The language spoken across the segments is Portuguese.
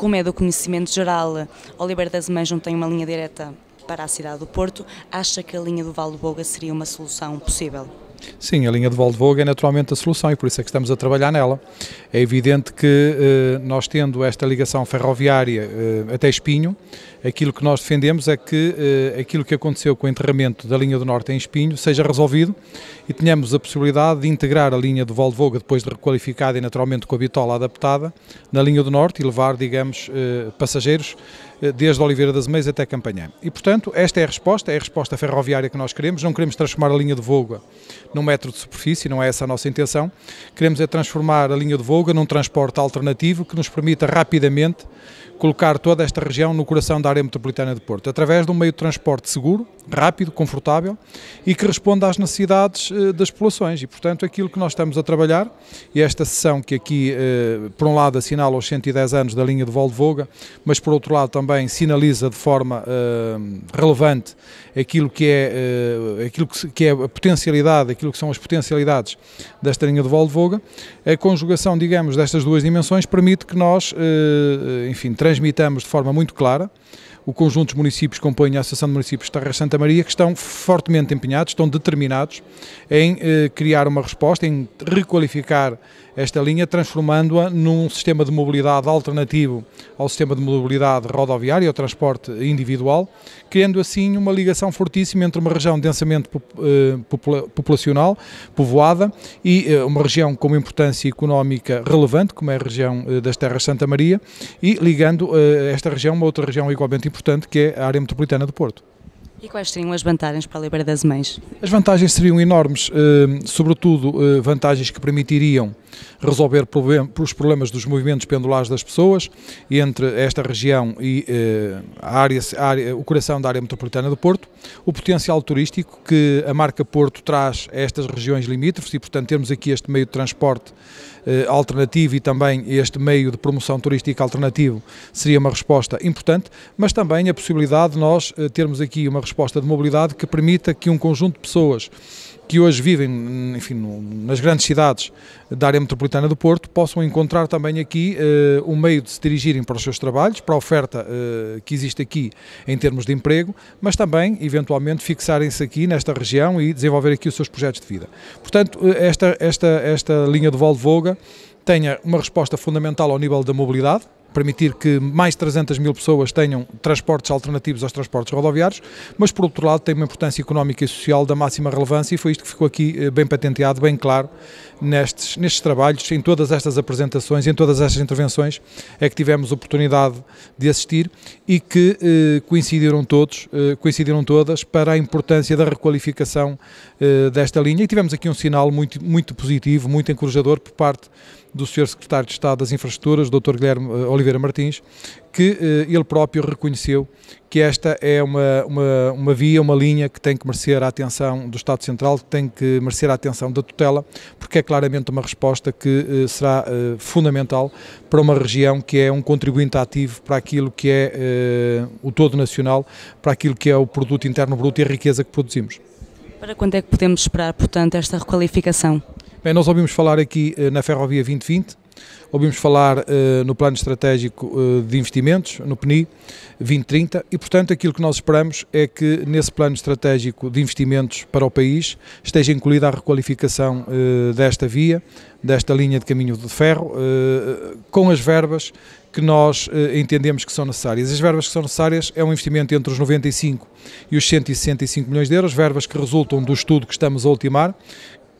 como é do conhecimento geral, Oliveira das Mães não tem uma linha direta para a cidade do Porto, acha que a linha do Vale do Boga seria uma solução possível? Sim, a linha de Volkswagen é naturalmente a solução e por isso é que estamos a trabalhar nela. É evidente que eh, nós tendo esta ligação ferroviária eh, até Espinho, aquilo que nós defendemos é que eh, aquilo que aconteceu com o enterramento da linha do Norte em Espinho seja resolvido e tenhamos a possibilidade de integrar a linha de Volkswagen depois de requalificada e naturalmente com a bitola adaptada na linha do Norte e levar, digamos, eh, passageiros eh, desde Oliveira das Meias até Campanhã. E, portanto, esta é a resposta, é a resposta ferroviária que nós queremos. Não queremos transformar a linha de Volga num metro de superfície, não é essa a nossa intenção. Queremos é transformar a linha de Volga num transporte alternativo que nos permita rapidamente colocar toda esta região no coração da área metropolitana de Porto, através de um meio de transporte seguro, rápido, confortável e que responda às necessidades eh, das populações. E, portanto, aquilo que nós estamos a trabalhar, e esta sessão que aqui, eh, por um lado, assinala os 110 anos da linha de Voga, mas, por outro lado, também sinaliza de forma eh, relevante aquilo que é, aquilo que, é a potencialidade, aquilo que são as potencialidades desta linha de Voga a conjugação, digamos, destas duas dimensões permite que nós, enfim, transmitamos de forma muito clara o conjunto dos municípios que compõem a Associação de Municípios de Terra Santa Maria, que estão fortemente empenhados, estão determinados em eh, criar uma resposta, em requalificar esta linha, transformando-a num sistema de mobilidade alternativo ao sistema de mobilidade rodoviária, ao transporte individual, criando assim uma ligação fortíssima entre uma região densamente eh, popula populacional, povoada, e eh, uma região com uma importância económica relevante, como é a região eh, das Terras Santa Maria, e ligando esta região a outra região igualmente importante que é a área metropolitana do Porto. E quais seriam as vantagens para a liberdade das Mães? As vantagens seriam enormes, eh, sobretudo eh, vantagens que permitiriam resolver problem, os problemas dos movimentos pendulares das pessoas entre esta região e eh, a área, a área, o coração da área metropolitana do Porto, o potencial turístico que a marca Porto traz a estas regiões limítrofes e, portanto, temos aqui este meio de transporte eh, alternativo e também este meio de promoção turística alternativo seria uma resposta importante, mas também a possibilidade de nós eh, termos aqui uma resposta de mobilidade que permita que um conjunto de pessoas que hoje vivem enfim, nas grandes cidades da área metropolitana do Porto possam encontrar também aqui uh, eh, um meio de se dirigirem para os seus trabalhos, para a oferta uh, que existe aqui em termos de emprego, mas também, eventualmente, fixarem-se aqui nesta região e desenvolver aqui os seus projetos de vida. Portanto, eh, esta, esta, esta linha de Volvoga tenha uma resposta fundamental ao nível da mobilidade, permitir que mais de 300 mil pessoas tenham transportes alternativos aos transportes rodoviários, mas por outro lado tem uma importância económica e social da máxima relevância e foi isto que ficou aqui eh, bem patenteado, bem claro, nestes, nestes trabalhos, em todas estas apresentações, em todas estas intervenções, é que tivemos oportunidade de assistir e que eh, coincidiram todos, eh, coincidiram todas para a importância da requalificação eh, desta linha e tivemos aqui um sinal muito, muito positivo, muito encorajador por parte do Sr. Secretário de Estado das Infraestruturas, Dr. Guilherme Oliveira, eh, Oliveira Martins, que eh, ele próprio reconheceu que esta é uma, uma, uma via, uma linha que tem que merecer a atenção do Estado Central, que tem que merecer a atenção da tutela, porque é claramente uma resposta que eh, será eh, fundamental para uma região que é um contribuinte ativo para aquilo que é o todo nacional, para aquilo que é o produto interno bruto e a riqueza que produzimos. Para quando é que podemos esperar, portanto, esta requalificação? Bem, nós ouvimos falar aqui na Ferrovia 2020, Ouvimos falar eh, no plano estratégico eh, de investimentos, no PNI 2030, e portanto aquilo que nós esperamos é que nesse plano estratégico de investimentos para o país esteja incluída a requalificação eh, desta via, desta linha de caminho de ferro, com as verbas que nós entendemos que são necessárias. As verbas que são necessárias é um investimento entre os 95 e os 165 milhões de euros, verbas que resultam do estudo que estamos a ultimar,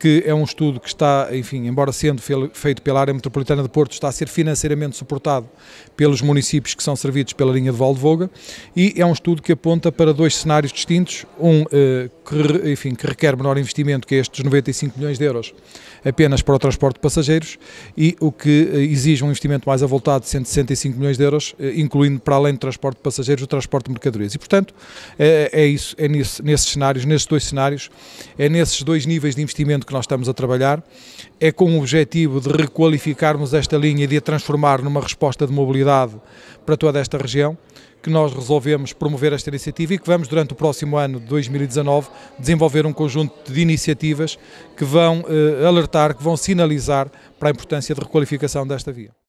que é um estudo que está, enfim, embora sendo feito pela área metropolitana de Porto, está a ser financeiramente suportado pelos municípios que são servidos pela linha de Valdevoga e é um estudo que aponta para dois cenários distintos, um eh, que, enfim, que requer menor investimento que estes 95 milhões de euros apenas para o transporte de passageiros e o que eh, exige um investimento mais avultado de 165 milhões de euros, eh, incluindo para além do transporte de passageiros o transporte de mercadorias. E, portanto, é, é isso, é nesse, nesses cenários, nesses dois cenários, é nesses dois níveis de investimento que nós estamos a trabalhar, é com o objetivo de requalificarmos esta linha e de a transformar numa resposta de mobilidade para toda esta região que nós resolvemos promover esta iniciativa e que vamos, durante o próximo ano de 2019, desenvolver um conjunto de iniciativas que vão eh, alertar, que vão sinalizar para a importância de requalificação desta via.